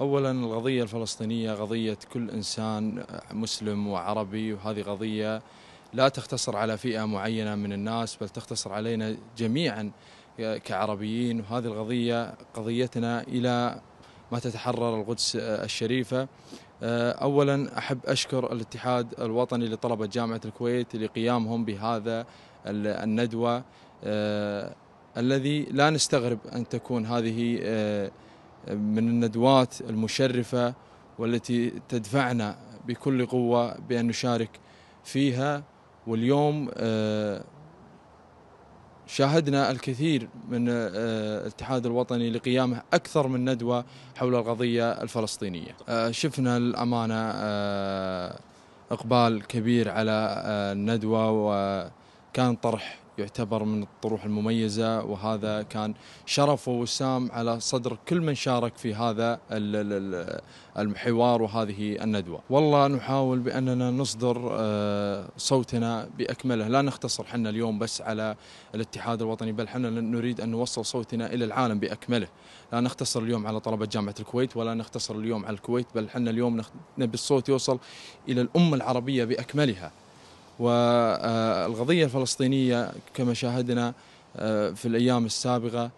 اولا القضيه الفلسطينيه قضيه كل انسان مسلم وعربي وهذه قضيه لا تختصر على فئه معينه من الناس بل تختصر علينا جميعا كعربيين وهذه القضيه قضيتنا الى ما تتحرر القدس الشريفه اولا احب اشكر الاتحاد الوطني لطلبه جامعه الكويت لقيامهم بهذا الندوه آه، الذي لا نستغرب ان تكون هذه آه، من الندوات المشرفة والتي تدفعنا بكل قوة بأن نشارك فيها واليوم آه، شاهدنا الكثير من آه، الاتحاد الوطني لقيامه أكثر من ندوة حول القضية الفلسطينية آه، شفنا الأمانة إقبال كبير على الندوة و كان طرح يعتبر من الطروح المميزة وهذا كان شرف ووسام على صدر كل من شارك في هذا الحوار وهذه الندوة والله نحاول بأننا نصدر آه، صوتنا بأكمله لا نختصر حنا اليوم بس على الاتحاد الوطني بل حنا نريد أن نوصل صوتنا إلى العالم بأكمله لا نختصر اليوم على طلبة جامعة الكويت ولا نختصر اليوم على الكويت بل حنا اليوم نبي الصوت يوصل إلى الأمة العربية بأكملها والقضية الفلسطينية كما شاهدنا آه، في الأيام السابقة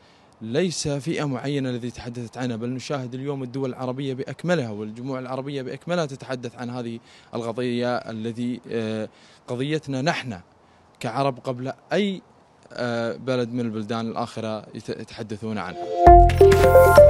ليس فئة معينة التي تحدثت عنها بل نشاهد اليوم الدول العربية بأكملها والجموع العربية بأكملها تتحدث عن هذه القضية التي آه، قضيتنا نحن كعرب قبل أي آه، بلد من البلدان الآخرة يتحدثون عنها